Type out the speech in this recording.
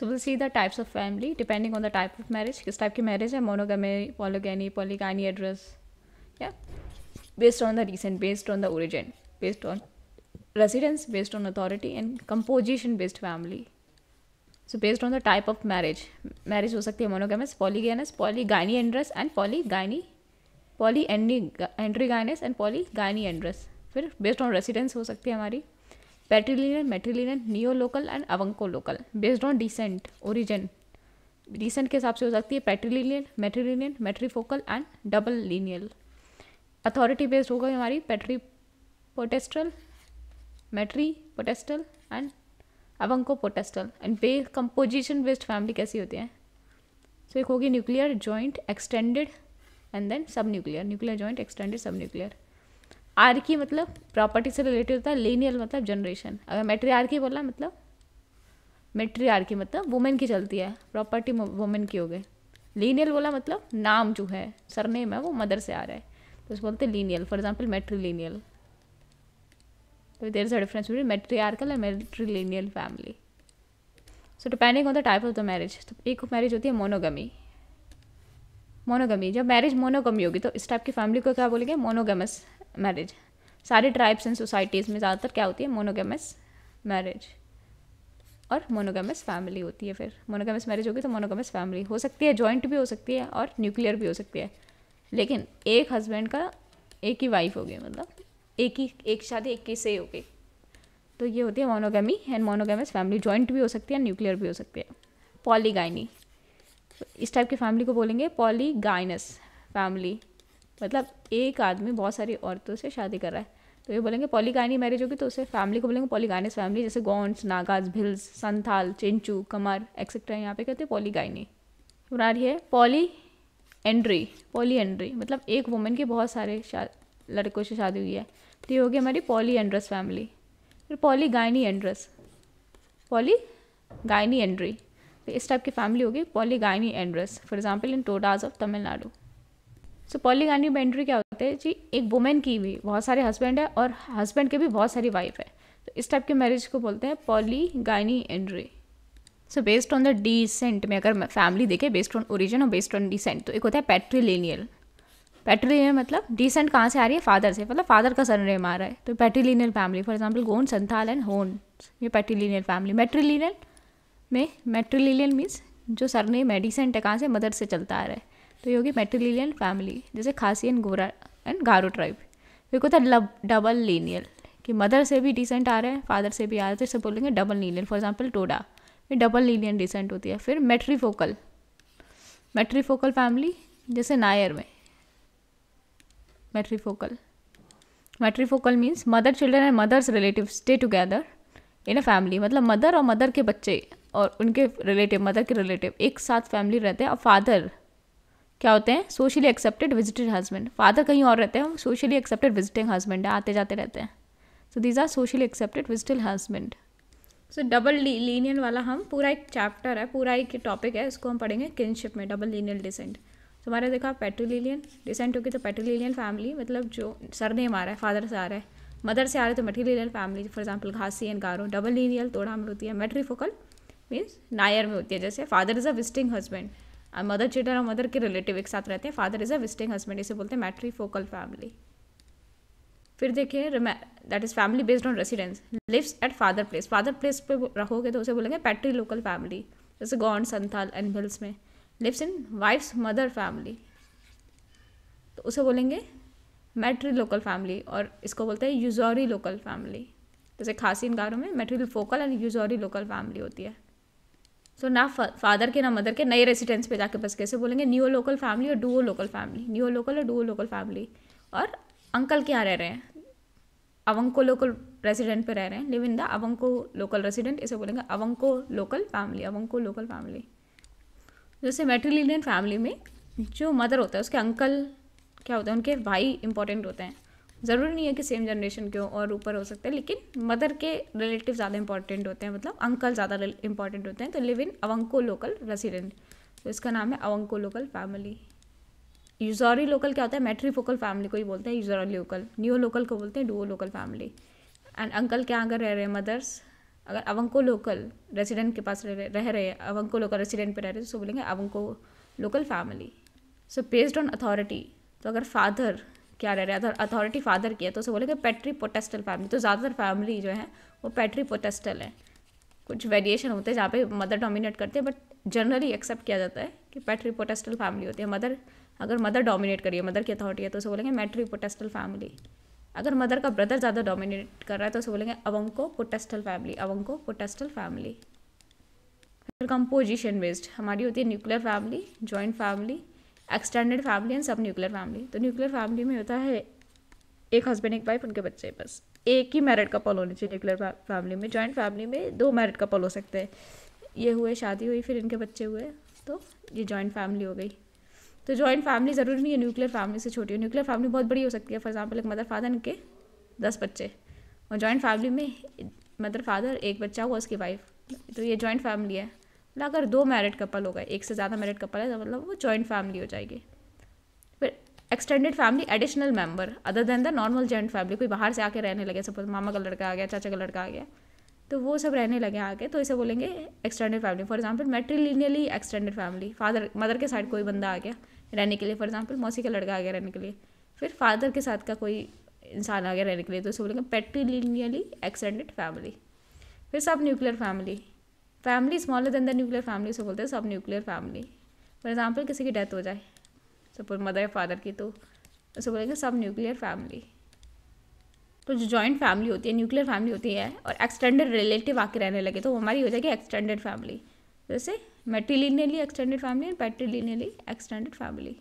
so will see the types of family depending on the type of marriage किस type की marriage है monogamy polygyny polygynandrous या based on the recent based on the origin based on residence based on authority and composition based family so based on the type of marriage marriage हो सकती है monogamous polygynous polygynandrous and polygyny polyandry androgynous and polygynandrous फिर based on residence हो सकती है हमारी patrilineal matrilineal neo local and avunculocal based on descent origin descent के हिसाब से हो सकती है patrilineal matrilineal matrifocal and double lineal authority based हो गई हमारी patripotestal matripotestal and avuncupotestal and by composition based family कैसी होती है सो so, एक होगी nuclear joint extended and then sub nuclear nuclear joint extended sub nuclear are की मतलब प्रॉपर्टी से रिलेटेड होता है लीनियल मतलब जनरेशन अगर मेट्री की बोला मतलब मेट्री की मतलब वुमेन की चलती है प्रॉपर्टी वुमेन की हो गई लीनियल बोला मतलब नाम जो है सरनेम है वो मदर से आ रहा है तो उसको बोलते हैं लीनियल फॉर एग्जाम्पल लीनियल तो there is a difference between matriarchal and lineal family so depending on the type of the marriage तो एक मैरिज होती है मोनोगमी मोनोगमी जब मैरिज मोनोगमी होगी तो इस टाइप की फैमिली को क्या बोलेंगे मोनोगमस मैरिज सारे ट्राइब्स एंड सोसाइटीज़ में ज़्यादातर क्या होती है मोनोगेमस मैरिज और मोनोगेमस फैमिली होती है फिर मोनोगेमस मैरिज होगी तो मोनोगेमस फैमिली हो सकती है जॉइंट भी हो सकती है और न्यूक्लियर भी हो सकती है लेकिन एक हस्बैंड का एक ही वाइफ होगी मतलब एक ही एक शादी एक ही से होगी तो ये होती है monogamy and monogamous family joint भी हो सकती है न्यूक्लियर भी हो सकती है पॉलीगाइनी इस टाइप की फैमिली को बोलेंगे पॉलीगाइनस फैमिली मतलब एक आदमी बहुत सारी औरतों से शादी कर रहा है तो ये बोलेंगे पॉलीगानी मैरिज होगी तो उसे फैमिली को बोलेंगे पॉलीगानिस फैमिली जैसे गौंड्स नागाज भिल्स संथाल चिंचू कमर एक्सेट्रा यहाँ पे कहते हैं पॉलीगानी बना रही है पॉली एंड्री पॉली एंड्री मतलब एक वुमेन के बहुत सारे लड़कों से शादी हुई है तो ये होगी हमारी पॉली एंड्रस फैमिली फिर polygynandrous polygynandry तो इस टाइप की फैमिली होगी polygynandrous for example in Todas of Tamil Nadu so polygynandry क्या होता है जी एक वुमेन की भी बहुत सारे हस्बैंड है और हस्बैंड के भी बहुत सारी वाइफ है तो इस टाइप के मैरिज को बोलते हैं polygynandry so based on the descent में अगर फैमिली देखें बेस्ड ऑन ओरिजिन और बेस्ड ऑन डिसेंट तो एक होता है पेट्रीलिनियल पेट्रीलिनियल मतलब डिसेंट कहाँ से आ रही है फादर से मतलब फादर का सरनेम आ रहा है तो patrilineal family for example Gond Santhal and Ho ये पेट्रीलिनियल फैमिली मेट्रीलिनियल में मेट्रीलिनियल मीन्स जो सरनेम है डिसेंट है कहाँ से मदर से चलता आ रहा है तो ये होगी मेटेलिलियन फैमिली जैसे एंड गोरा एंड गारो ट्राइब फिर होता है लब डबल लीनियल कि मदर से भी डिसेंट आ रहे हैं फादर से भी आ रहे थे तो इसे बोलेंगे double lineal for example Toda ये डबल लीनियन डिसेंट होती है फिर मेट्रीफोकल मेट्रीफोकल फैमिली जैसे नायर में matrifocal matrifocal means mother children and mothers relative stay together in a family मतलब मदर और मदर के बच्चे और उनके रिलेटिव मदर के रिलेटिव एक साथ फैमिली रहते हैं और फादर क्या होते हैं socially accepted visiting husband father कहीं और रहते हैं सोशली एक्सेप्टेड विजिटिंग हस्बैंड आते जाते रहते हैं so these are socially accepted visiting husband so double lineal वाला हम पूरा एक चैप्टर है पूरा एक टॉपिक है इसको हम पढ़ेंगे किनशिप में डबल लीनियल डिसेंट तो हमारे देखा पेट्रोलियन डिसेंट होगी तो पेट्रोलियन फैमिली मतलब जो सरनेम आ रहा है फादर से आ रहा है मदर से आ रहे तो matrilineal family for example Khasi and Garo double lineal Toda में होती है मेट्रीफोकल मीन्स नायर में होती है जैसे father is a visiting husband mother children और मदर के रिलेटिव एक साथ रहते हैं father is a visiting husband इसे बोलते हैं मैट्री फोकल फैमिली फिर देखिए that is family based on residence lives at father place father place पे रहोगे तो उसे बोलेंगे पैट्री लोकल फैमिली जैसे गौंड संथाल एंड हिल्स में lives in wife's mother family तो उसे बोलेंगे मैट्री लोकल फैमिली और इसको बोलते हैं यूजोरी लोकल फैमिली जैसे खासी इन गारों में matrifocal and uxorilocal family होती है सो ना फादर के ना मदर के नए रेसिडेंस पे जाके बस कैसे बोलेंगे न्यू लोकल फैमिली और duolocal family neolocal और डुओ लोकल फैमिली और अंकल के यहाँ रह रहे हैं अवंको लोकल रेसिडेंट पे रह रहे हैं live in the avunculocal resident इसे बोलेंगे avunculocal family avunculocal family जैसे मेट्रिलिनियन फैमिली में जो मदर होता है उसके अंकल क्या होते हैं उनके भाई इंपॉर्टेंट होते हैं ज़रूरी नहीं है कि सेम जनरेशन के हो और ऊपर हो सकते हैं लेकिन मदर के रिलेटिव ज़्यादा इंपॉर्टेंट होते हैं मतलब अंकल ज़्यादा इंपॉर्टेंट होते हैं तो live in avunculocal resident तो इसका नाम है avunculocal family uxorilocal क्या होता है फोकल फैमिली को ही बोलते हैं यूजॉरी लोकल न्यू लोकल को बोलते हैं duolocal family and uncle क्या अगर रह रहे हैं मदर्स अगर अवंको लोकल रेसिडेंट के पास रह रहे हैं अवंको लोकल रेसिडेंट पर रह रहे हैं तो बोलेंगे avunculocal family so based on authority तो अगर फादर क्या रह रहे हैं अथॉरिटी फादर की है तो उसे बोले कि पैट्री पोटेस्टल फैमिली तो ज़्यादातर फैमिली जो है वो पैट्री पोटेस्टल है कुछ वेरिएशन होते हैं जहाँ पे मदर डोमिनेट करते हैं बट जनरली एक्सेप्ट किया जाता है कि पैट्री पोटेस्टल फैमिली होती है मदर अगर मदर डोमिनेट करिए मदर की अथॉरिटी है तो उसे बोलेंगे मैट्री पोटेस्टल फैमिली अगर मदर का ब्रदर ज़्यादा डोमिनेट कर रहा है तो उसे बोलेंगे avuncupotestal family avuncupotestal family फिर कंपोजिशन बेस्ड हमारी होती है nuclear family joint family extended family and sub nuclear family तो न्यूक्लियर फैमिली में होता है एक हस्बैंड एक वाइफ उनके बच्चे बस एक ही मैरिड कपल होने चाहिए न्यूक्लियर फैमिली में जॉइंट फैमिली में दो मैरिड कपल हो सकते हैं ये हुए शादी हुई फिर इनके बच्चे हुए तो ये जॉइंट फैमिली हो गई तो जॉइंट फैमिली ज़रूरी नहीं है न्यूक्लियर फैमिली से छोटी हो न्यूक्लियर फैमिली बहुत बड़ी हो सकती है फॉर एग्जाम्पल एक मदर फादर इनके दस बच्चे और जॉइंट फैमिली में मदर फादर एक बच्चा हुआ उसकी वाइफ तो ये जॉइंट फैमिली है मतलब अगर दो मैरिड कपल हो गए एक से ज़्यादा मैरिड कपल है तो मतलब वो जॉइंट फैमिली हो जाएगी फिर extended family additional member other than the normal joint family कोई बाहर से आके रहने लगे सपोज मामा का लड़का आ गया चाचा का लड़का आ गया तो वो सब रहने लगे आके तो इसे बोलेंगे extended family for example matrilineally extended family father mother के साइड कोई बंदा आ गया रहने के लिए फॉर एग्जाम्पल मौसी का लड़का आ गया रहने के लिए फिर फादर के साथ का कोई इंसान आ गया रहने के लिए तो इसे बोलेंगे पेट्रीलिनियली एक्सटेंडेड फैमिली फिर sub nuclear family family smaller than the nuclear family से बोलते हैं सब न्यूक्लियर फैमिली फॉर एग्जाम्पल किसी की डेथ हो जाए सपोज मदर या फादर की तो उसे बोलेंगे सब न्यूक्लियर फैमिली तो जो जॉइंट फैमिली होती है न्यूक्लियर फैमिली होती है और एक्सटेंडेड रिलेटिव आके रहने लगे तो हमारी हो जाएगी एक्सटेंडेड फैमिली जैसे matrilineally extended family and patrilineally extended family